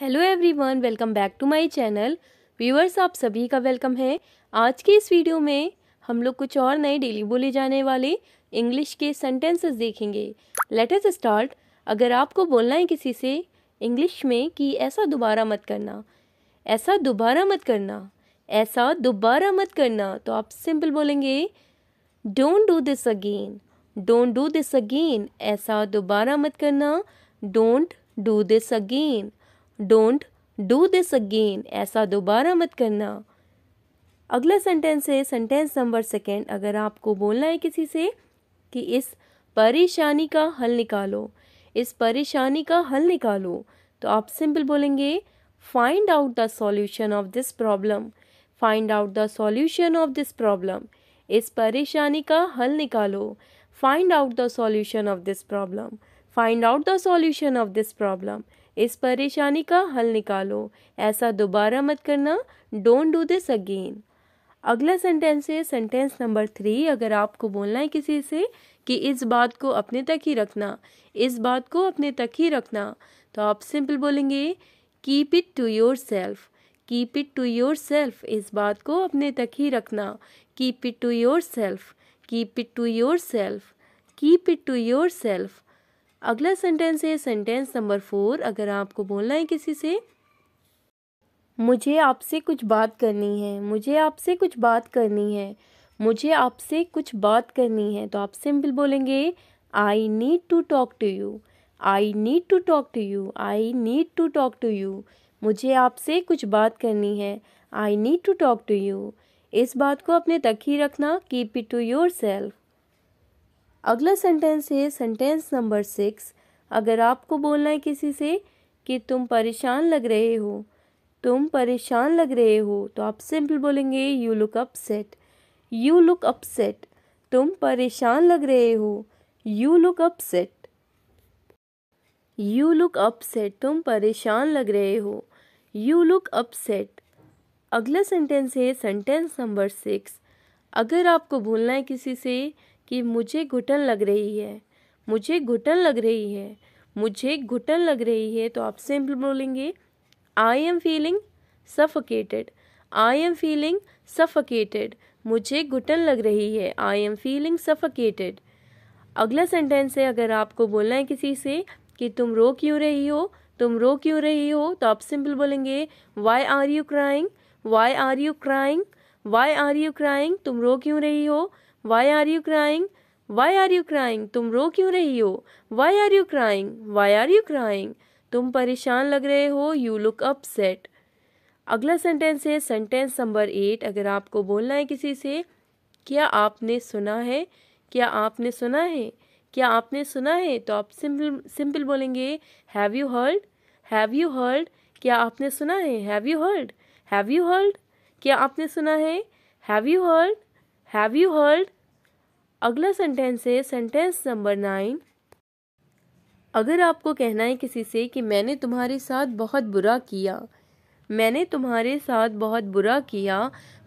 hello everyone welcome back to my channel viewers आप सभी का वेलकम है आज के इस वीडियो में हम लोग कुछ और नए डेली बोले जाने वाले इंग्लिश के सेंटेंसेस देखेंगे लेट अस स्टार्ट अगर आपको बोलना है किसी से इंग्लिश में कि ऐसा दोबारा मत करना ऐसा दोबारा मत करना ऐसा दोबारा मत करना तो आप सिंपल बोलेंगे don't do this again don't do this again ऐसा दोबारा मत करना don't do this again don't do this again ऐसा दोबारा मत करना अगला सेंटेंस है सेंटेंस नंबर सेकेंड अगर आपको बोलना है किसी से कि इस परेशानी का हल निकालो इस परेशानी का हल निकालो तो आप सिंपल बोलेंगे find out the solution of this problem find out the solution of this problem इस परेशानी का हल निकालो find out the solution of this problem find out the solution of this problem इस परेशानी का हल निकालो ऐसा दोबारा मत करना डोंट डू दिस अगेन अगला सेंटेंस है सेंटेंस नंबर थ्री अगर आपको बोलना है किसी से कि इस बात को अपने तक ही रखना इस बात को अपने तक ही रखना तो आप सिंपल बोलेंगे keep it to yourself keep it to yourself इस बात को अपने तक ही रखना keep it to yourself keep it to yourself keep it to yourself अगला सेंटेंस है सेंटेंस नंबर फोर अगर आपको बोलना है किसी से मुझे आपसे कुछ बात करनी है मुझे आपसे कुछ बात करनी है मुझे आपसे कुछ बात करनी है तो आप सिंपल बोलेंगे I need to talk to you I need to talk to you I need to talk to you मुझे आपसे कुछ बात करनी है I need to talk to you इस बात को अपने तक ही रखना keep it to yourself अगला सेंटेंस है सेंटेंस नंबर सिक्स अगर आपको बोलना है किसी से कि तुम परेशान लग रहे हो तुम परेशान लग रहे हो तो आप सिंपल बोलेंगे you look upset you look upset तुम परेशान लग रहे हो you look upset you look upset तुम परेशान लग रहे हो यू लुक अपसेट अगला सेंटेंस है सेंटेंस नंबर सिक्स अगर आपको बोलना है किसी से कि मुझे घुटन लग रही है मुझे घुटन लग रही है मुझे घुटन लग रही है तो आप सिंपल बोलेंगे I am feeling suffocated I am feeling suffocated मुझे घुटन लग रही है आई एम फीलिंग सफोकेटेड अगला सेंटेंस है अगर आपको बोलना है किसी से कि तुम रो क्यों रही हो तुम रो क्यों रही हो तो आप सिंपल बोलेंगे why are you crying why are you crying why are you crying तुम रो क्यों रही हो why are you crying why are you crying तुम रो क्यों रही हो why are you crying why are you crying तुम परेशान लग रहे हो यू लुक अपसेट अगला सेंटेंस है सेंटेंस नंबर एट अगर आपको बोलना है किसी से क्या आपने सुना है क्या आपने सुना है क्या आपने सुना है तो आप सिंपल सिंपल बोलेंगे have you heard have you heard क्या आपने सुना है have you heard have you heard क्या आपने सुना है have you heard have you heard अगला सेंटेंस है सेंटेंस नंबर नाइन अगर आपको कहना है किसी से कि मैंने तुम्हारे साथ बहुत बुरा किया मैंने तुम्हारे साथ बहुत बुरा किया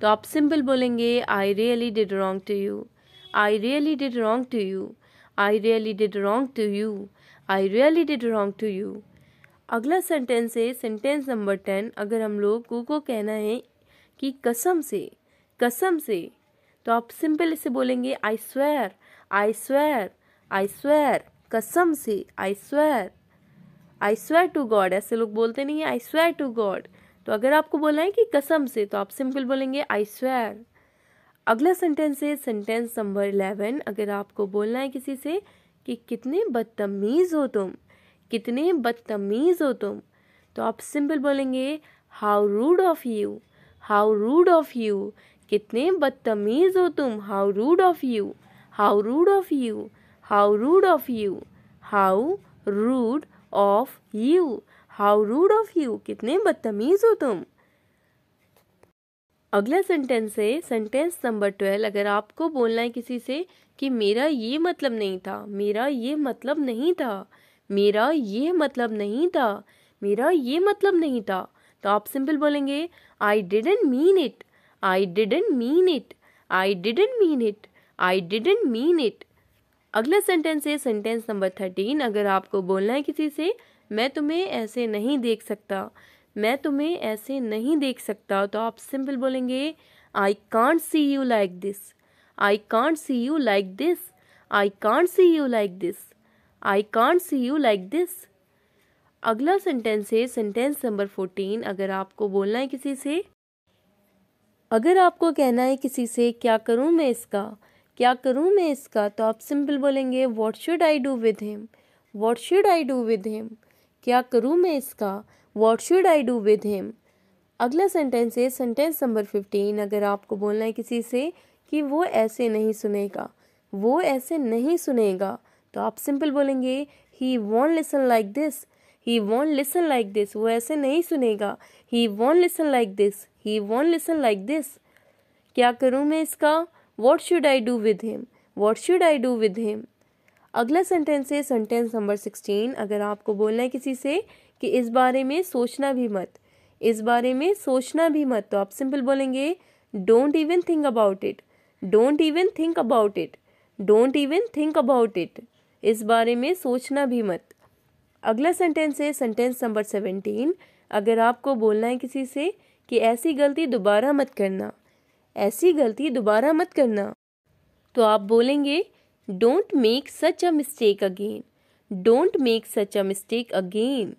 तो आप सिंपल बोलेंगे I really did wrong to you I really did wrong to you I really did wrong to you I really did wrong to you अगला सेंटेंस है सेंटेंस नंबर टेन अगर हम लोग को को कहना है कि कसम से कसम से तो आप सिंपल इसे बोलेंगे I swear I swear I swear कसम से I swear I swear to God ऐसे लोग बोलते नहीं है आई स्वेर टू गॉड तो अगर आपको बोलना है कि कसम से तो आप सिंपल बोलेंगे आई स्वेर अगला सेंटेंस है सेंटेंस नंबर इलेवन अगर आपको बोलना है किसी से कि कितने बदतमीज़ हो तुम कितने बदतमीज़ हो तुम तो आप सिंपल बोलेंगे how rude of you how rude of you कितने बदतमीज़ हो तुम how rude of you how rude of you how rude of you how rude of you how rude of you कितने बदतमीज़ हो तुम अगला सेंटेंस है सेंटेंस नंबर ट्वेल्व अगर आपको बोलना है किसी से कि मेरा ये मतलब नहीं था मेरा ये मतलब नहीं था मेरा ये मतलब नहीं था मेरा ये मतलब नहीं था तो आप सिंपल बोलेंगे I didn't mean it I didn't mean it I didn't mean it I didn't mean it अगला सेंटेंस है सेंटेंस नंबर थर्टीन अगर आपको बोलना है किसी से मैं तुम्हें ऐसे नहीं देख सकता मैं तुम्हें ऐसे नहीं देख सकता तो आप सिंपल बोलेंगे I can't see you like this I can't see you like this I can't see you like this I can't see you like this अगला सेंटेंस है सेंटेंस नंबर फोर्टीन अगर आपको बोलना है किसी से अगर आपको कहना है किसी से क्या करूँ मैं इसका क्या करूँ मैं इसका तो आप सिंपल बोलेंगे what should I do with him what should I do with him क्या करूँ मैं इसका what should I do with him अगला सेंटेंस है सेंटेंस नंबर फिफ्टीन अगर आपको बोलना है किसी से कि वो ऐसे नहीं सुनेगा वो ऐसे नहीं सुनेगा तो आप सिंपल बोलेंगे he won't listen like this he won't listen like this वो ऐसे नहीं सुनेगा he won't listen like this he won't listen like this क्या करूँ मैं इसका what should I do with him what should I do with him अगला sentence है सेंटेंस नंबर सिक्सटीन अगर आपको बोलना है किसी से कि इस बारे में सोचना भी मत इस बारे में सोचना भी मत तो आप सिंपल बोलेंगे don't even think about it don't even think about it don't even think about it इस बारे में सोचना भी मत अगला सेंटेंस है सेंटेंस नंबर सेवेंटीन अगर आपको बोलना है किसी से कि ऐसी गलती दोबारा मत करना ऐसी गलती दोबारा मत करना तो आप बोलेंगे don't make such a mistake again don't make such a mistake again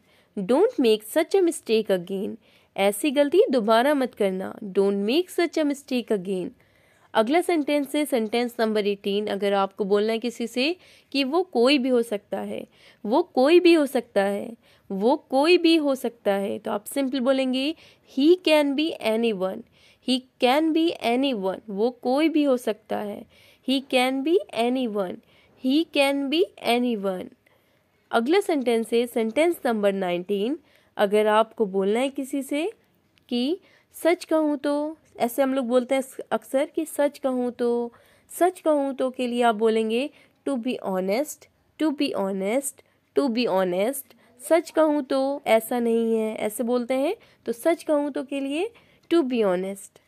don't make such a mistake again ऐसी गलती दोबारा मत करना don't make such a mistake again अगला सेंटेंस है सेंटेंस नंबर एटीन अगर आपको बोलना है किसी से कि वो कोई भी हो सकता है वो कोई भी हो सकता है वो कोई भी हो सकता है तो आप सिंपल बोलेंगे he can be anyone he can be anyone वो कोई भी हो सकता है he can be anyone he can be anyone अगला सेंटेंस है सेंटेंस नंबर नाइनटीन अगर आपको बोलना है किसी से कि सच कहूँ तो ऐसे हम लोग बोलते हैं अक्सर कि सच कहूँ तो सच कहूँ तो के लिए आप बोलेंगे to be honest to be honest to be honest सच कहूँ तो ऐसा नहीं है ऐसे बोलते हैं तो सच कहूँ तो के लिए टू बी ऑनेस्ट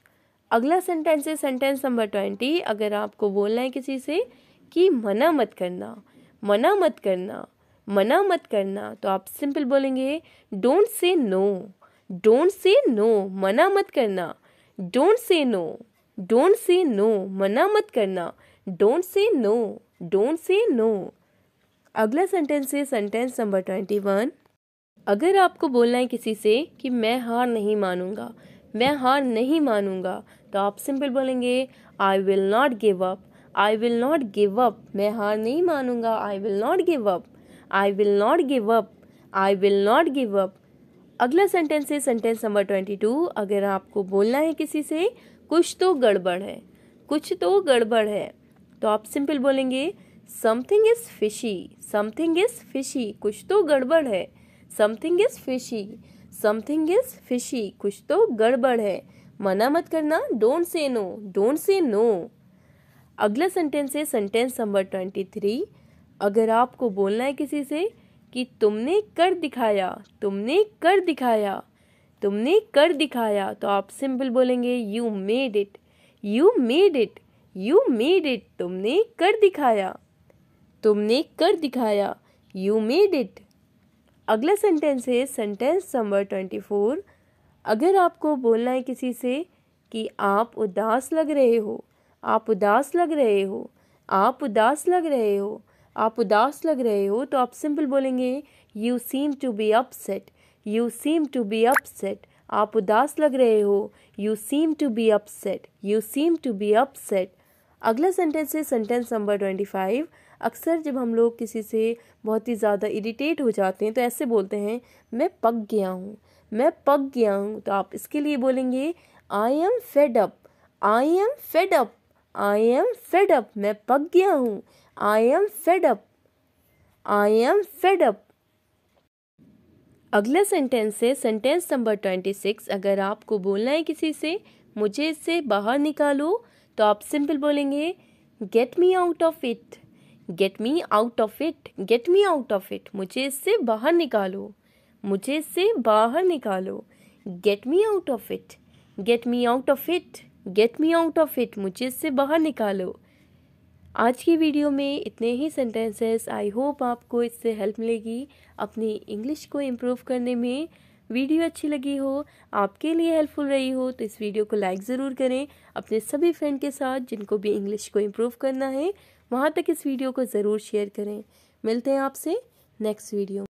अगला सेंटेंस है सेंटेंस नंबर ट्वेंटी अगर आपको बोलना है किसी से कि मना मत करना मना मत करना मना मत करना तो आप सिंपल बोलेंगे don't say no don't say no मना मत करना don't say no don't say no मना मत करना don't say no don't say no अगला सेंटेंस है सेंटेंस नंबर ट्वेंटी वन अगर आपको बोलना है किसी से कि मैं हार नहीं मानूंगा मैं हार नहीं मानूंगा तो आप सिंपल बोलेंगे I will not give up I will not give up मैं हार नहीं मानूंगा I will not give up I will not give up I will not give up अगला सेंटेंस है सेंटेंस नंबर ट्वेंटी टू अगर आपको बोलना है किसी से कुछ तो गड़बड़ है कुछ तो गड़बड़ है तो आप सिंपल बोलेंगे something is fishy something is fishy कुछ तो गड़बड़ है something is fishy something is fishy कुछ तो गड़बड़ है मना मत करना don't say no don't say no अगला सेंटेंस है सेंटेंस नंबर ट्वेंटी थ्री अगर आपको बोलना है किसी से कि तुमने कर दिखाया तुमने कर दिखाया तुमने कर दिखाया तो आप सिंपल बोलेंगे you made it you made it you made it तुमने कर दिखाया तुमने कर दिखाया यू मेड इट अगला सेंटेंस है सेंटेंस नंबर ट्वेंटी फोर अगर आपको बोलना है किसी से कि आप उदास लग रहे हो आप उदास लग रहे हो आप उदास लग रहे हो आप उदास लग रहे हो तो आप सिंपल बोलेंगे you seem to be upset you seem to be upset आप उदास लग रहे हो you seem to be upset you seem to be upset अगला सेंटेंस है सेंटेंस नंबर ट्वेंटी फाइव अक्सर जब हम लोग किसी से बहुत ही ज़्यादा इरिटेट हो जाते हैं तो ऐसे बोलते हैं मैं पक गया हूँ मैं पक गया हूँ तो आप इसके लिए बोलेंगे I am fed up I am fed up I am fed up मैं पक गया हूँ I am fed up I am fed up अगला सेंटेंस है सेंटेंस नंबर ट्वेंटी सिक्स अगर आपको बोलना है किसी से मुझे इससे बाहर निकालो तो आप सिंपल बोलेंगे get me out of it get me out of it get me out of it मुझे इससे बाहर निकालो मुझे इससे बाहर निकालो get me out of it get me out of it get me out of it मुझे इससे बाहर निकालो आज की वीडियो में इतने ही सेंटेंसेस आई होप आपको इससे हेल्प मिलेगी अपनी इंग्लिश को इम्प्रूव करने में वीडियो अच्छी लगी हो आपके लिए हेल्पफुल रही हो तो इस वीडियो को लाइक ज़रूर करें अपने सभी फ्रेंड के साथ जिनको भी इंग्लिश को इम्प्रूव करना है वहाँ तक इस वीडियो को ज़रूर शेयर करें मिलते हैं आपसे नेक्स्ट वीडियो